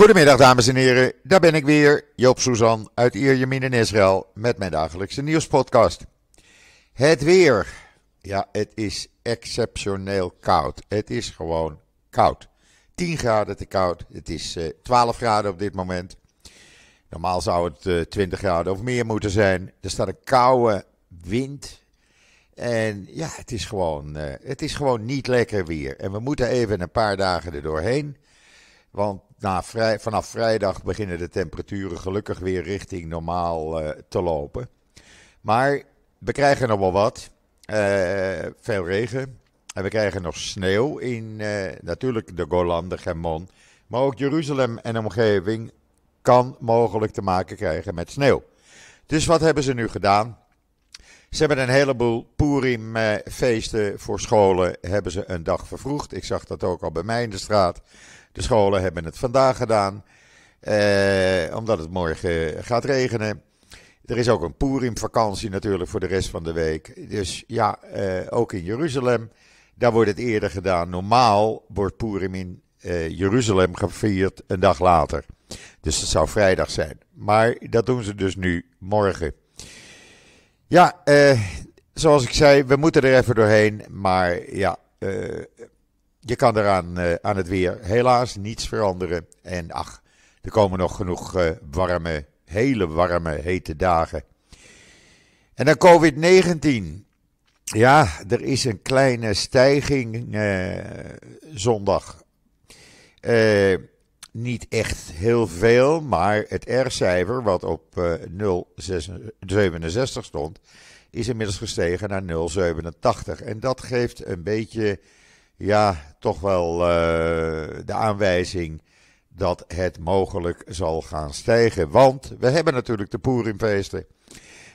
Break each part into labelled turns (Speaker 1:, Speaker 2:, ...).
Speaker 1: Goedemiddag dames en heren, daar ben ik weer, Joop Suzan uit Ierjemien in Israël met mijn dagelijkse nieuwspodcast. Het weer, ja het is exceptioneel koud, het is gewoon koud. 10 graden te koud, het is uh, eh, 12 graden op dit moment. Normaal zou het 20 eh, graden of meer moeten zijn. Er staat een koude wind en ja, het is, gewoon, eh, het is gewoon niet lekker weer. En we moeten even een paar dagen er doorheen. Want nou, vanaf vrijdag beginnen de temperaturen gelukkig weer richting normaal eh, te lopen. Maar we krijgen nog wel wat. Eh, veel regen. En we krijgen nog sneeuw in eh, natuurlijk de Golan, de Gemon. Maar ook Jeruzalem en omgeving kan mogelijk te maken krijgen met sneeuw. Dus wat hebben ze nu gedaan? Ze hebben een heleboel Purim-feesten voor scholen hebben ze een dag vervroegd. Ik zag dat ook al bij mij in de straat. De scholen hebben het vandaag gedaan, eh, omdat het morgen gaat regenen. Er is ook een Purim-vakantie natuurlijk voor de rest van de week. Dus ja, eh, ook in Jeruzalem, daar wordt het eerder gedaan. Normaal wordt Purim in eh, Jeruzalem gevierd een dag later. Dus het zou vrijdag zijn. Maar dat doen ze dus nu morgen. Ja, eh, zoals ik zei, we moeten er even doorheen. Maar ja, eh, je kan eraan eh, aan het weer helaas niets veranderen. En ach, er komen nog genoeg warme, hele warme, hete dagen. En dan COVID-19. Ja, er is een kleine stijging zondag. Eh niet echt heel veel, maar het R-cijfer, wat op 0,67 eh, stond, is inmiddels gestegen naar 0,87. En dat geeft een beetje, ja, toch wel eh, de aanwijzing dat het mogelijk zal gaan stijgen. Want we hebben natuurlijk de Poerimfeesten.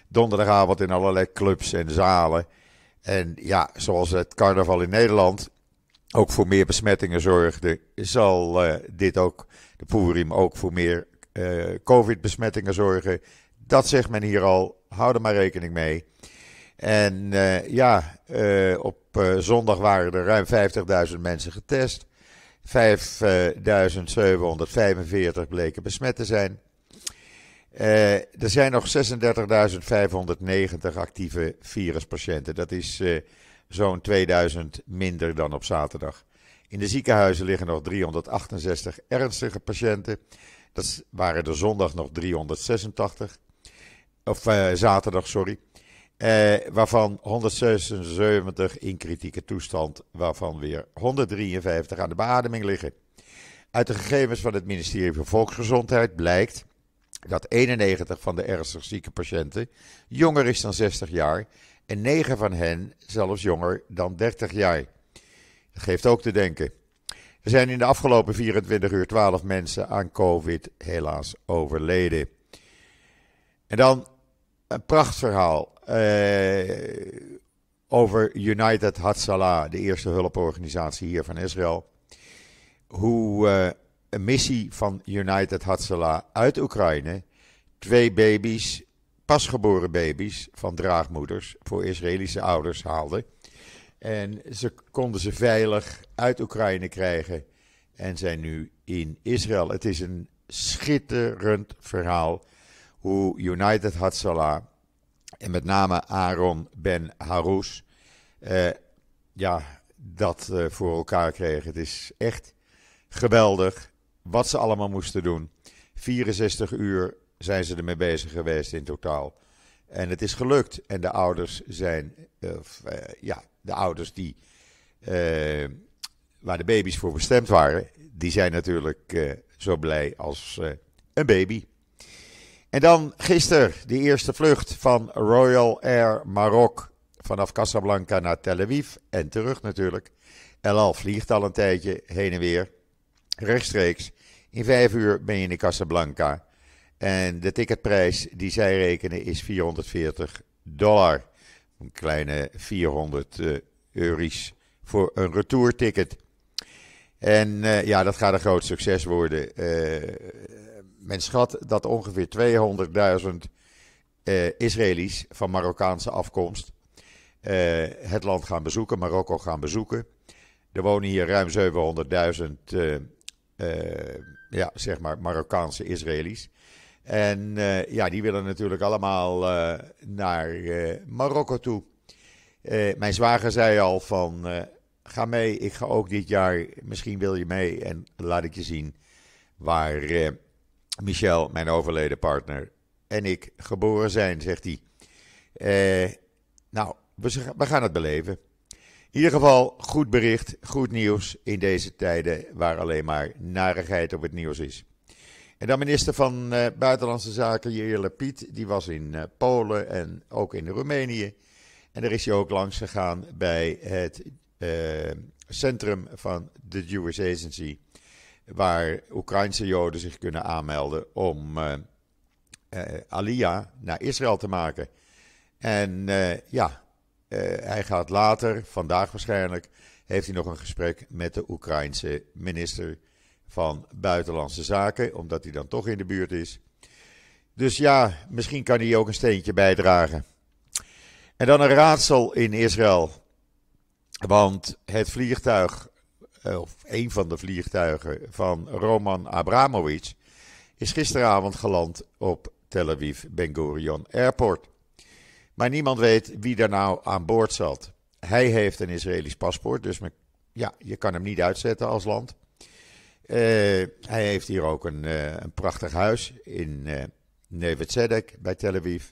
Speaker 1: Donderdagavond in allerlei clubs en zalen. En ja, zoals het carnaval in Nederland ook voor meer besmettingen zorgde, zal eh, dit ook, de Purim, ook voor meer eh, COVID-besmettingen zorgen. Dat zegt men hier al. Hou er maar rekening mee. En eh, ja, op zondag waren er ruim 50.000 mensen getest. 5.745 bleken besmet te zijn. er zijn nog 36.590 actieve viruspatiënten. Dat is zo'n 2000 minder dan op zaterdag. In de ziekenhuizen liggen nog 368 ernstige patiënten. Dat waren er zondag nog 386. Of eh, zaterdag, sorry. Eh, waarvan 176 in kritieke toestand, waarvan weer 153 aan de beademing liggen. Uit de gegevens van het ministerie van Volksgezondheid blijkt dat 91 van de ernstig zieke patiënten jonger is dan 60 jaar en negen van hen zelfs jonger dan 30 jaar. Dat geeft ook te denken. Er zijn in de afgelopen 24 uur 12 mensen aan COVID helaas overleden. En dan een prachtverhaal eh, over United Hatzalah, de eerste hulporganisatie hier van Israël. Hoe eh, een missie van United Hatzalah uit Oekraïne twee baby's pasgeboren baby's van draagmoeders voor Israëlische ouders haalde. En ze konden ze veilig uit Oekraïne krijgen en zijn nu in Israël. Het is een schitterend verhaal hoe United Hatzalah en met name Aaron Ben Harous eh, ja, dat eh, voor elkaar kregen. Het is echt geweldig wat ze allemaal moesten doen. 64 uur zijn ze ermee bezig geweest in totaal. En het is gelukt. En de ouders zijn, of, eh, eh, ja, de ouders die, eh, waar de baby's voor bestemd waren, die zijn natuurlijk zo blij als een baby. En dan gisteren de eerste vlucht van Royal Air Maroc vanaf Casablanca naar Tel Aviv en terug natuurlijk. El Al vliegt al een tijdje heen en weer, rechtstreeks. In vijf uur ben je in Casablanca. En de ticketprijs die zij rekenen is 440 dollar. Een kleine 400 uh, eh, euro's voor een retourticket. En eh, ja, dat gaat een groot succes worden. Eh, men schat dat ongeveer 200.000 Israëli's van Marokkaanse afkomst het land gaan bezoeken, Marokko gaan bezoeken. Er wonen hier ruim 700.000 ja, zeg maar Marokkaanse Israëli's. En eh, ja, die willen natuurlijk allemaal eh, naar eh, Marokko toe. mijn zwager zei al van, ga mee, ik ga ook dit jaar, misschien wil je mee en laat ik je zien waar Michel, mijn overleden partner, en ik geboren zijn, zegt hij. nou, we, we, gaan het beleven. In ieder geval, goed bericht, goed nieuws in deze tijden waar alleen maar narigheid op het nieuws is. En dan minister van eh, Buitenlandse Zaken, Jelle Piet, die was in eh, Polen en ook in Roemenië. En daar is hij ook langs gegaan bij het eh, centrum van de Jewish Agency, waar Oekraïnse Joden zich kunnen aanmelden om Aliyah naar Israël te maken. En ja, hij gaat later, vandaag waarschijnlijk, heeft hij nog een gesprek met de Oekraïnse minister van Buitenlandse Zaken, omdat hij dan toch in de buurt is. Dus ja, misschien kan hij ook een steentje bijdragen. En dan een raadsel in Israël. Want het vliegtuig, eh, of een van de vliegtuigen van Roman Abramowitsch, is gisteravond geland op Tel Aviv Ben Gurion Airport. Maar niemand weet wie daar nou aan boord zat. Hij heeft een Israëlisch paspoort, dus ja, je kan hem niet uitzetten als land. Eh, hij heeft hier ook een, eh, een prachtig huis in uh, eh, Nevetzedek bij Tel Aviv.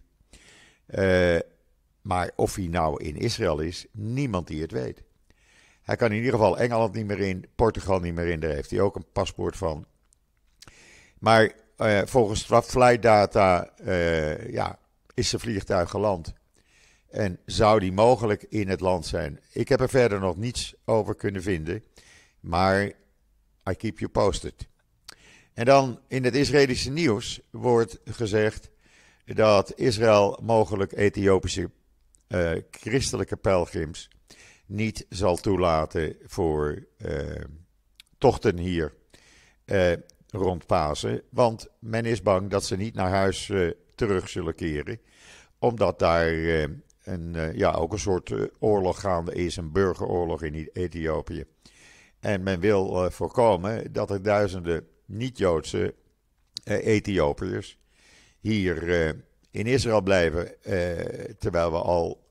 Speaker 1: maar of hij nou in Israël is, niemand die het weet. Hij kan in ieder geval Engeland niet meer in, Portugal niet meer in, daar heeft hij ook een paspoort van. Maar volgens data uh, ja, is zijn vliegtuig geland. En zou die mogelijk in het land zijn? Ik heb er verder nog niets over kunnen vinden. Maar I keep you posted. En dan in het Israëlische nieuws wordt gezegd dat Israël mogelijk Ethiopische eh, christelijke pelgrims niet zal toelaten voor eh, tochten hier uh, rond Pasen. Want men is bang dat ze niet naar huis terug zullen keren, omdat daar een, ja, ook een soort oorlog gaande is, een burgeroorlog in Ethiopië. En men wil eh, voorkomen dat er duizenden niet-Joodse eh, Ethiopiërs hier eh, in Israël blijven, terwijl we al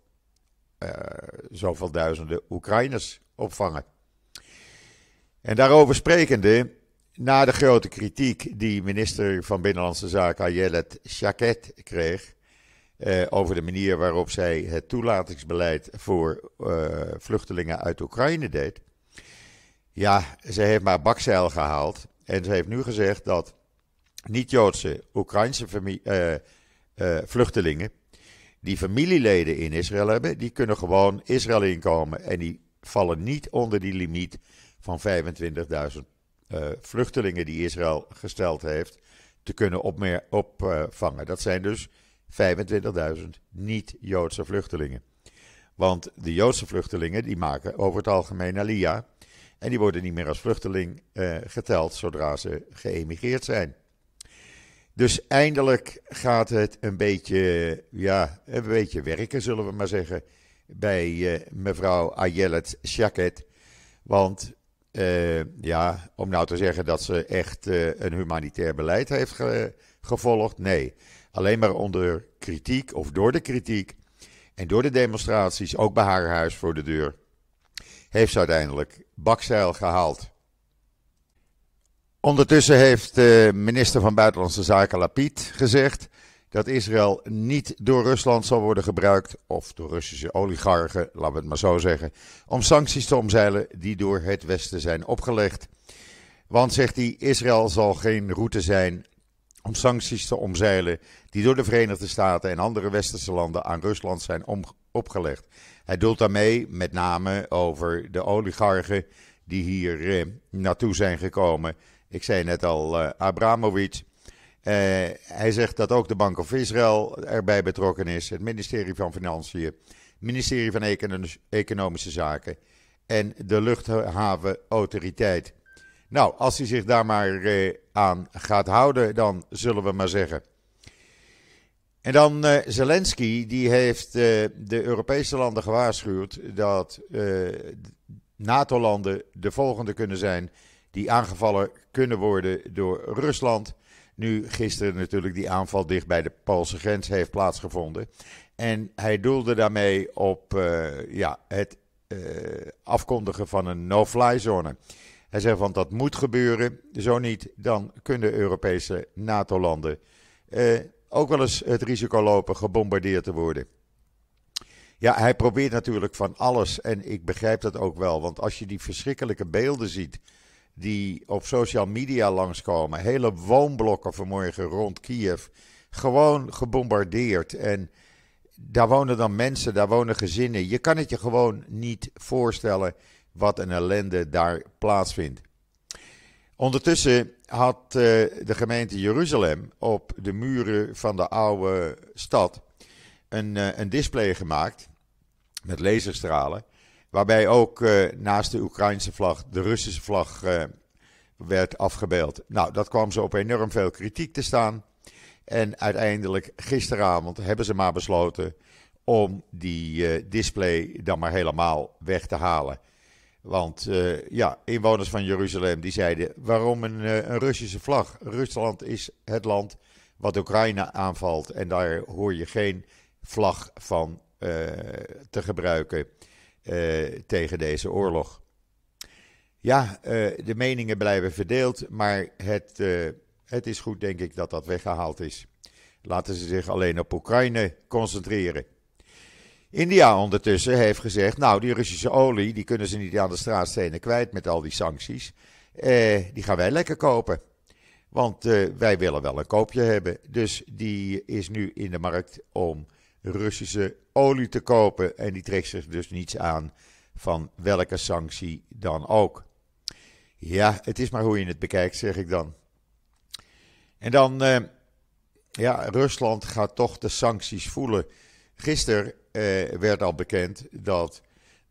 Speaker 1: zoveel duizenden Oekraïners opvangen. En daarover sprekende, na de grote kritiek die minister van Binnenlandse Zaken Ayelet Shaket kreeg over de manier waarop zij het toelatingsbeleid voor vluchtelingen uit Oekraïne deed, ja, ze heeft maar bakzeil gehaald. En ze heeft nu gezegd dat niet-Joodse Oekraïnse eh, eh, vluchtelingen. die familieleden in Israël hebben. die kunnen gewoon Israël inkomen. en die vallen niet onder die limiet van 25.000 eh, vluchtelingen die Israël gesteld heeft. te kunnen opvangen. Op, Dat zijn dus 25.000 niet-Joodse vluchtelingen. Want de Joodse vluchtelingen die maken over het algemeen alia. En die worden niet meer als vluchteling eh, geteld zodra ze geëmigreerd zijn. Dus eindelijk gaat het een beetje, ja, een beetje werken, zullen we maar zeggen, bij eh, mevrouw Ayelet Shaket. Want eh, ja, om nou te zeggen dat ze echt een humanitair beleid heeft gevolgd, nee. Alleen maar onder kritiek of door de kritiek en door de demonstraties, ook bij haar huis voor de deur, heeft ze uiteindelijk bakzeil gehaald. Ondertussen heeft de eh, minister van Buitenlandse Zaken Lapid gezegd dat Israël niet door Rusland zal worden gebruikt, of door Russische oligarchen, laten we het maar zo zeggen, om sancties te omzeilen die door het Westen zijn opgelegd. Want, zegt hij, Israël zal geen route zijn om sancties te omzeilen die door de Verenigde Staten en andere westerse landen aan Rusland zijn opgelegd. Hij doelt daarmee met name over de oligarchen die hier eh, naartoe zijn gekomen. Ik zei net al uh, Abramovic. Eh, hij zegt dat ook de Bank of Israël erbij betrokken is, het ministerie van Financiën, het ministerie van Economische Zaken en de luchthavenautoriteit. Nou, als hij zich daar maar eh, aan gaat houden, dan zullen we maar zeggen. En dan eh, Zelensky, die heeft eh, de Europese landen gewaarschuwd dat NATO-landen de volgende kunnen zijn die aangevallen kunnen worden door Rusland. Nu gisteren natuurlijk die aanval dicht bij de Poolse grens heeft plaatsgevonden. En hij doelde daarmee op ja, het afkondigen van een no-fly zone. Hij zegt van dat moet gebeuren. Zo niet, dan kunnen Europese NATO-landen eh, ook wel eens het risico lopen gebombardeerd te worden. Ja, hij probeert natuurlijk van alles en ik begrijp dat ook wel. Want als je die verschrikkelijke beelden ziet die op social media langskomen, hele woonblokken vanmorgen rond Kiev, gewoon gebombardeerd en daar wonen dan mensen, daar wonen gezinnen. Je kan het je gewoon niet voorstellen wat een ellende daar plaatsvindt. Ondertussen had eh, de gemeente Jeruzalem op de muren van de oude stad een, eh, een display gemaakt met laserstralen. Waarbij ook eh, naast de Oekraïnse vlag de Russische vlag werd afgebeeld. Nou, dat kwam ze op enorm veel kritiek te staan. En uiteindelijk gisteravond hebben ze maar besloten om die display dan maar helemaal weg te halen. Want eh, ja, inwoners van Jeruzalem die zeiden: waarom een, eh, een, Russische vlag? Rusland is het land wat Oekraïne aanvalt. En daar hoor je geen vlag van eh, te gebruiken tegen deze oorlog. Ja, de meningen blijven verdeeld, maar het, het is goed, denk ik, dat dat weggehaald is. Laten ze zich alleen op Oekraïne concentreren. India ondertussen heeft gezegd, nou die Russische olie, die kunnen ze niet aan de straatstenen kwijt met al die sancties. Eh, die gaan wij lekker kopen. Want eh, wij willen wel een koopje hebben. Dus die is nu in de markt om Russische olie te kopen. En die trekt zich dus niets aan van welke sanctie dan ook. Ja, het is maar hoe je het bekijkt, zeg ik dan. En dan, eh, ja, Rusland gaat toch de sancties voelen. Gisteren eh, werd al bekend dat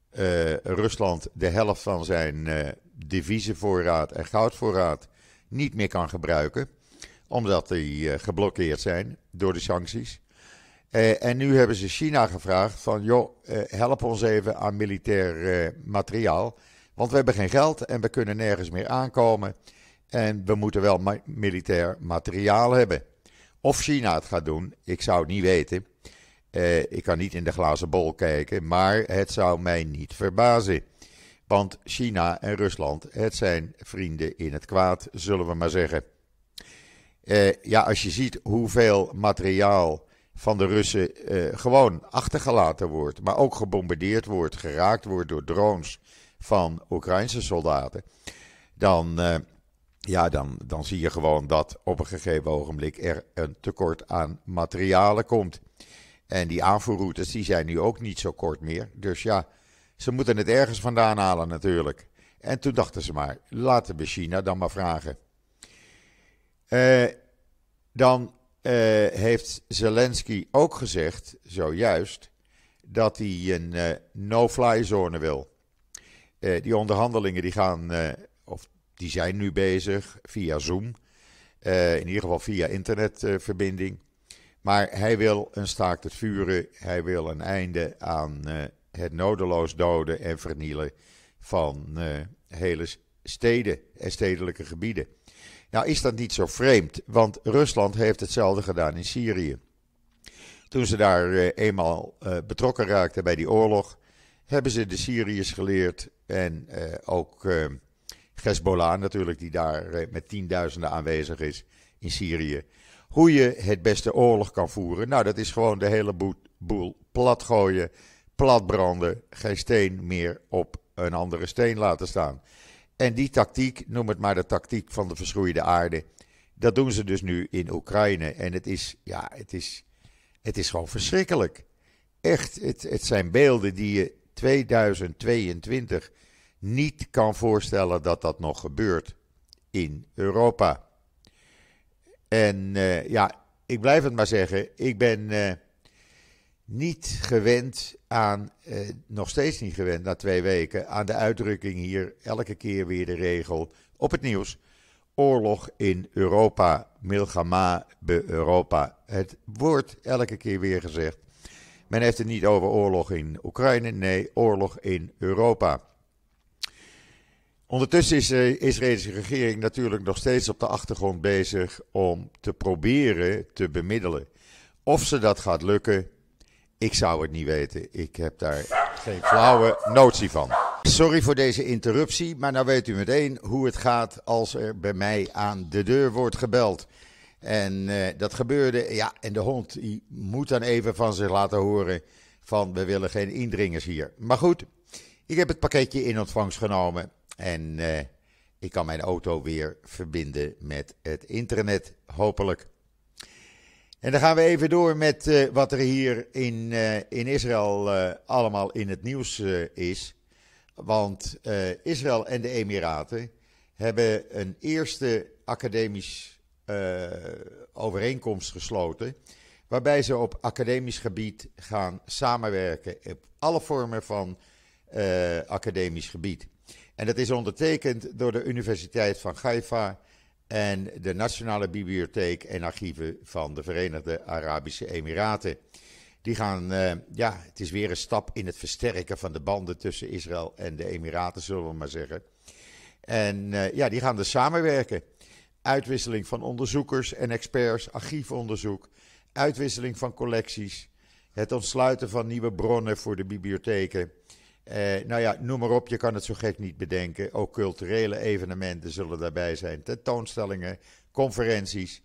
Speaker 1: eh, Rusland de helft van zijn eh, deviezenvoorraad en goudvoorraad niet meer kan gebruiken. Omdat die geblokkeerd zijn door de sancties. en nu hebben ze China gevraagd van, joh, help ons even aan militair materiaal. Want we hebben geen geld en we kunnen nergens meer aankomen. En we moeten wel militair materiaal hebben. Of China het gaat doen, ik zou het niet weten. Eh, ik kan niet in de glazen bol kijken, maar het zou mij niet verbazen. Want China en Rusland, het zijn vrienden in het kwaad, zullen we maar zeggen. Eh, ja, als je ziet hoeveel materiaal van de Russen eh, gewoon achtergelaten wordt, maar ook gebombardeerd wordt, geraakt wordt door drones van Oekraïnse soldaten, dan, ja, dan, dan zie je gewoon dat op een gegeven ogenblik er een tekort aan materialen komt. En die aanvoerroutes die zijn nu ook niet zo kort meer. Dus ja, ze moeten het ergens vandaan halen natuurlijk. En toen dachten ze maar, laten we China dan maar vragen. Eh, dan eh, heeft Zelensky ook gezegd, zojuist, dat hij een eh, no-fly zone wil. die onderhandelingen die gaan, of die zijn nu bezig via Zoom, in ieder geval via internetverbinding. Maar hij wil een staakt het vuren. Hij wil een einde aan eh, het nodeloos doden en vernielen van eh, hele steden en stedelijke gebieden. Nou is dat niet zo vreemd, want Rusland heeft hetzelfde gedaan in Syrië. Toen ze daar eh, eenmaal betrokken raakten bij die oorlog, hebben ze de Syriërs geleerd en ook Hezbollah natuurlijk, die daar met tienduizenden aanwezig is in Syrië hoe je het beste oorlog kan voeren. Nou, dat is gewoon de hele boel platgooien, platbranden, geen steen meer op een andere steen laten staan. En die tactiek, noem het maar de tactiek van de verschroeide aarde, dat doen ze dus nu in Oekraïne. En het is, ja, het is, het is gewoon verschrikkelijk. Echt, het, het zijn beelden die je 2022 niet kan voorstellen dat dat nog gebeurt in Europa. En eh, ja, ik blijf het maar zeggen. Ik ben eh, niet gewend aan, eh, nog steeds niet gewend na twee weken, aan de uitdrukking hier elke keer weer de regel op het nieuws. Oorlog in Europa, Milgama be Europa. Het wordt elke keer weer gezegd. Men heeft het niet over oorlog in Oekraïne, nee, oorlog in Europa. Ondertussen is de eh, Israëlische regering natuurlijk nog steeds op de achtergrond bezig om te proberen te bemiddelen. Of ze dat gaat lukken, ik zou het niet weten. Ik heb daar geen flauwe notie van. Sorry voor deze interruptie, maar nou weet u meteen hoe het gaat als er bij mij aan de deur wordt gebeld. En eh, dat gebeurde, ja, en de hond die moet dan even van zich laten horen van we willen geen indringers hier. Maar goed, ik heb het pakketje in ontvangst genomen en eh, ik kan mijn auto weer verbinden met het internet, hopelijk. En dan gaan we even door met eh, wat er hier in, eh, in Israël allemaal in het nieuws is. Want Israël en de Emiraten hebben een eerste academisch overeenkomst gesloten. Waarbij ze op academisch gebied gaan samenwerken. Op alle vormen van academisch gebied. En dat is ondertekend door de Universiteit van Haifa en de Nationale Bibliotheek en Archieven van de Verenigde Arabische Emiraten. Die gaan, eh, ja, het is weer een stap in het versterken van de banden tussen Israël en de Emiraten, zullen we maar zeggen. En eh, ja, die gaan dus samenwerken. Uitwisseling van onderzoekers en experts, archiefonderzoek, uitwisseling van collecties, het ontsluiten van nieuwe bronnen voor de bibliotheken eh, nou ja, noem maar op, je kan het zo gek niet bedenken. Ook culturele evenementen zullen daarbij zijn, tentoonstellingen, conferenties.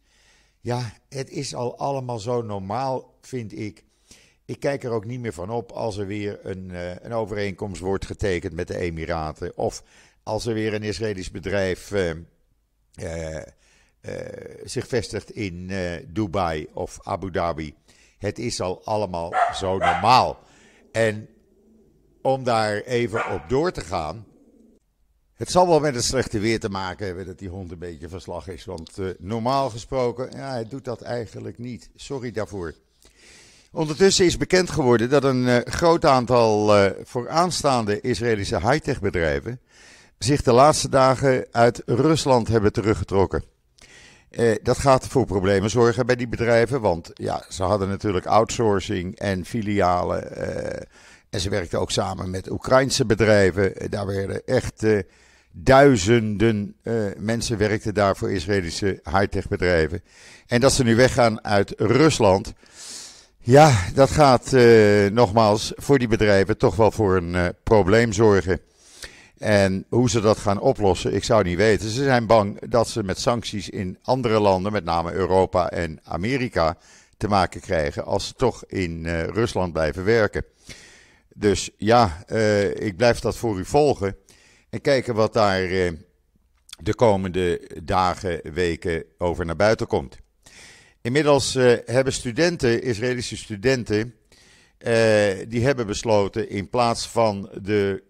Speaker 1: Ja, het is al allemaal zo normaal, vind ik. Ik kijk er ook niet meer van op als er weer een, eh, een overeenkomst wordt getekend met de Emiraten. Of als er weer een Israëlisch bedrijf eh, eh, zich vestigt in Dubai of Abu Dhabi. Het is al allemaal zo normaal. En om daar even op door te gaan. Het zal wel met het slechte weer te maken hebben dat die hond een beetje verslag is. Want eh, normaal gesproken, ja, hij doet dat eigenlijk niet. Sorry daarvoor. Ondertussen is bekend geworden dat een eh, groot aantal uh, vooraanstaande Israëlische high-tech bedrijven zich de laatste dagen uit Rusland hebben teruggetrokken. dat gaat voor problemen zorgen bij die bedrijven, want ja, ze hadden natuurlijk outsourcing en filialen en ze werkten ook samen met Oekraïnse bedrijven. Eh, daar werden echt eh, duizenden eh, mensen werkten daar voor Israëlische high-tech bedrijven. En dat ze nu weggaan uit Rusland. Ja, dat gaat nogmaals voor die bedrijven toch wel voor een probleem zorgen. En hoe ze dat gaan oplossen, ik zou niet weten. Ze zijn bang dat ze met sancties in andere landen, met name Europa en Amerika, te maken krijgen als ze toch in Rusland blijven werken. Dus ja, eh, ik blijf dat voor u volgen. En kijken wat daar eh, de komende dagen, weken over naar buiten komt. Inmiddels eh, hebben studenten, Israëlische studenten, die hebben besloten in plaats van de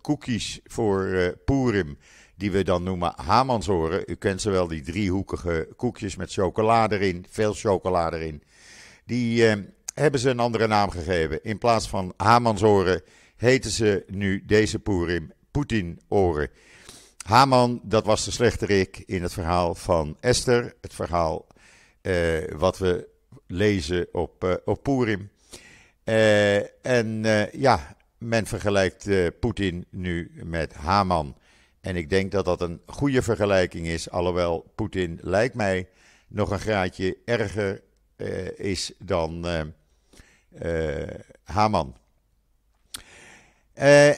Speaker 1: koekjes voor Purim, die we dan noemen Hamansoren. U kent ze wel, die driehoekige koekjes met chocolade erin, veel chocolade erin. Die hebben ze een andere naam gegeven. In plaats van Hamansoren heten ze nu deze Purim oren. Haman, dat was de slechterik in het verhaal van Esther. Het verhaal eh, wat we lezen op, uh, op Purim. Eh, en ja, men vergelijkt Poetin nu met Haman. En ik denk dat dat een goede vergelijking is. Alhoewel Poetin, lijkt mij, nog een graadje erger is dan eh, Haman. Eh,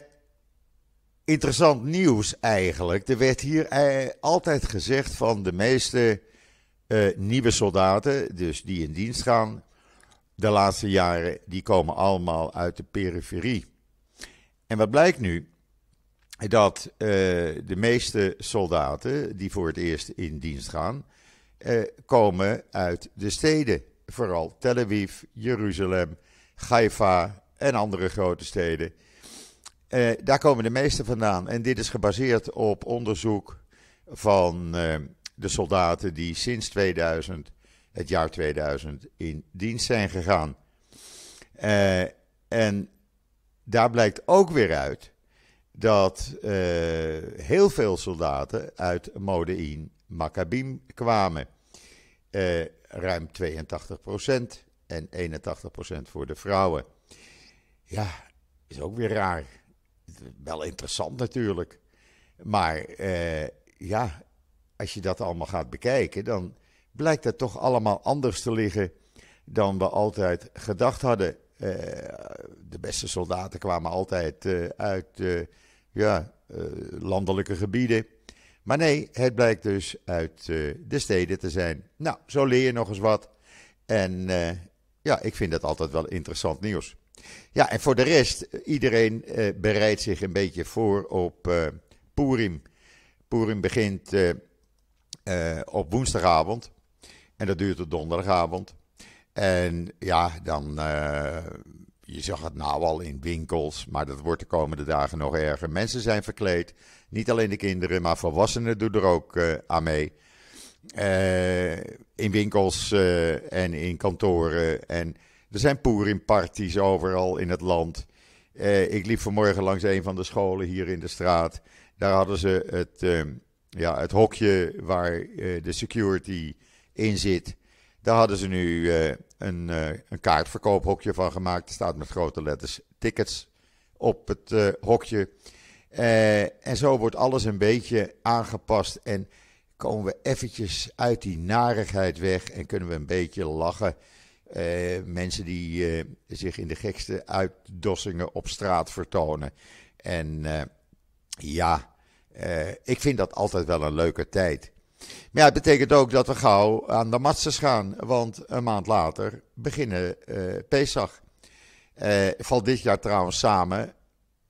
Speaker 1: interessant nieuws eigenlijk. Er werd hier eh, altijd gezegd van de meeste nieuwe soldaten, dus die in dienst gaan, de laatste jaren, die komen allemaal uit de periferie. En wat blijkt nu? Dat de meeste soldaten die voor het eerst in dienst gaan, komen uit de steden. Vooral Tel Aviv, Jeruzalem, Haifa en andere grote steden. Eh, daar komen de meeste vandaan. En dit is gebaseerd op onderzoek van eh, de soldaten die sinds 2000, het jaar 2000, in dienst zijn gegaan. Eh, en daar blijkt ook weer uit dat heel veel soldaten uit Modein Maccabim kwamen. ruim 82 procent en 81% voor de vrouwen. Ja, is ook weer raar. Wel interessant natuurlijk. Maar eh, ja, als je dat allemaal gaat bekijken, dan blijkt dat toch allemaal anders te liggen dan we altijd gedacht hadden. Eh, de beste soldaten kwamen altijd eh, uit ja, landelijke gebieden. Maar nee, het blijkt dus uit de steden te zijn. Nou, zo leer je nog eens wat. En ja, ik vind dat altijd wel interessant nieuws. Ja, en voor de rest, eh, iedereen eh, bereidt zich een beetje voor op uh, Purim. Purim begint op woensdagavond en dat duurt tot donderdagavond. En ja, dan, je zag het nou al in winkels, maar dat wordt de komende dagen nog erger. Mensen zijn verkleed, niet alleen de kinderen, maar volwassenen doen er ook aan mee. Eh, in winkels eh, en in kantoren. En er zijn poerenparties overal in het land. Eh, ik liep vanmorgen langs een van de scholen hier in de straat. Daar hadden ze het, ehm, ja, het hokje waar de security in zit. Daar hadden ze nu een, een kaartverkoophokje van gemaakt. Er staat met grote letters tickets op het hokje. en zo wordt alles een beetje aangepast. En komen we eventjes uit die narigheid weg en kunnen we een beetje lachen. Eh, mensen die eh, zich in de gekste uitdossingen op straat vertonen. En eh, ja, ik vind dat altijd wel een leuke tijd. Maar ja, het betekent ook dat we gauw aan de matse gaan. Want een maand later beginnen Pesach. valt dit jaar trouwens samen.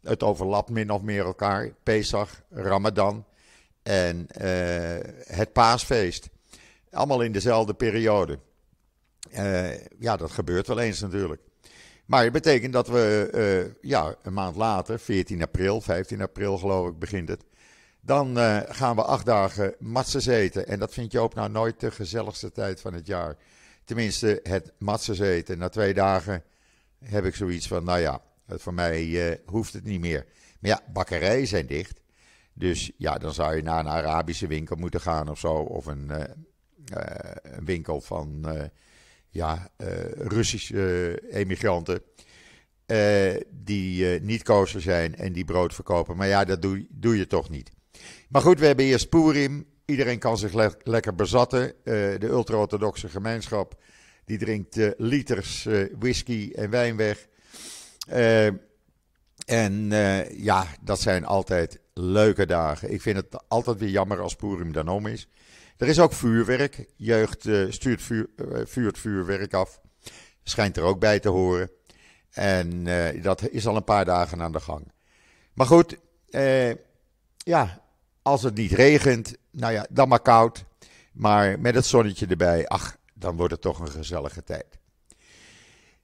Speaker 1: Het overlapt min of meer elkaar. Pesach, Ramadan en eh, het paasfeest. Allemaal in dezelfde periode. Eh, ja, dat gebeurt wel eens natuurlijk. Maar het betekent dat we eh, ja, een maand later, 14 april, 15 april geloof ik, begint het. Dan gaan we acht dagen matzes eten. En dat vind je ook nou nooit de gezelligste tijd van het jaar. Tenminste, het matzes eten. Na twee dagen heb ik zoiets van, nou ja, voor mij hoeft het niet meer. Maar ja, bakkerijen zijn dicht. Dus ja, dan zou je naar een Arabische winkel moeten gaan of zo. Of een, eh, eh, een winkel van eh, ja, Russische emigranten. die niet kosher zijn en die brood verkopen. Maar ja, dat doe, doe je toch niet. Maar goed, we hebben eerst Purim. Iedereen kan zich lekker bezatten. de ultra-orthodoxe gemeenschap die drinkt liters whisky en wijn weg. en ja, dat zijn altijd leuke dagen. Ik vind het altijd weer jammer als Purim dan om is. Er is ook vuurwerk. Jeugd eh, stuurt vuur, eh, vuurt vuurwerk af. Schijnt er ook bij te horen. En eh, dat is al een paar dagen aan de gang. Maar goed, ja, als het niet regent, nou ja, dan maar koud. Maar met het zonnetje erbij, ach, dan wordt het toch een gezellige tijd.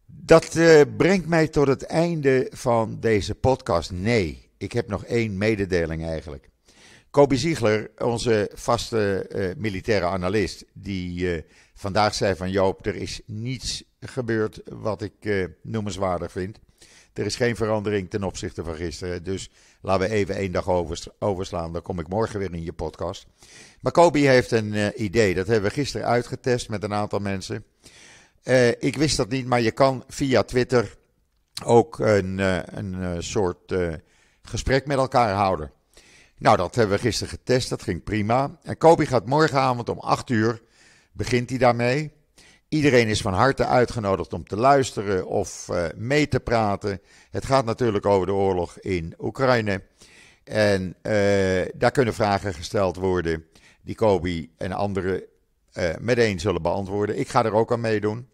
Speaker 1: Dat brengt mij tot het einde van deze podcast. Nee, ik heb nog één mededeling eigenlijk. Kobe Ziegler, onze vaste eh, militaire analist, die eh, vandaag zei van Joop, er is niets gebeurd wat ik uh, noemenswaardig vind. Er is geen verandering ten opzichte van gisteren. Dus laten we even één dag overslaan. Dan kom ik morgen weer in je podcast. Maar Kobe heeft een idee. Dat hebben we gisteren uitgetest met een aantal mensen. ik wist dat niet, maar je kan via Twitter ook een, een soort gesprek met elkaar houden. Nou, dat hebben we gisteren getest, dat ging prima. En Kobi gaat morgenavond om 8 uur, begint hij daarmee. Iedereen is van harte uitgenodigd om te luisteren of eh, mee te praten. Het gaat natuurlijk over de oorlog in Oekraïne. En eh, daar kunnen vragen gesteld worden die Kobi en anderen eh, meteen zullen beantwoorden. Ik ga er ook aan meedoen.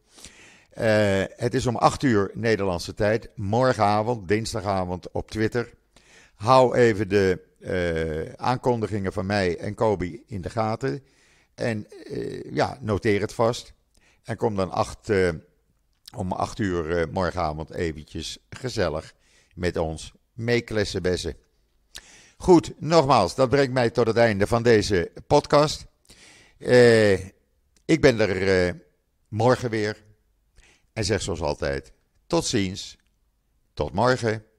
Speaker 1: het is om 8 uur Nederlandse tijd, morgenavond, dinsdagavond op Twitter. Hou even de eh, aankondigingen van mij en Kobe in de gaten. En eh, ja, noteer het vast. En kom dan acht, eh, om acht uur morgenavond eventjes gezellig met ons meeklessen bessen. Goed, nogmaals, dat brengt mij tot het einde van deze podcast. ik ben er morgen weer. En zeg zoals altijd, tot ziens, tot morgen.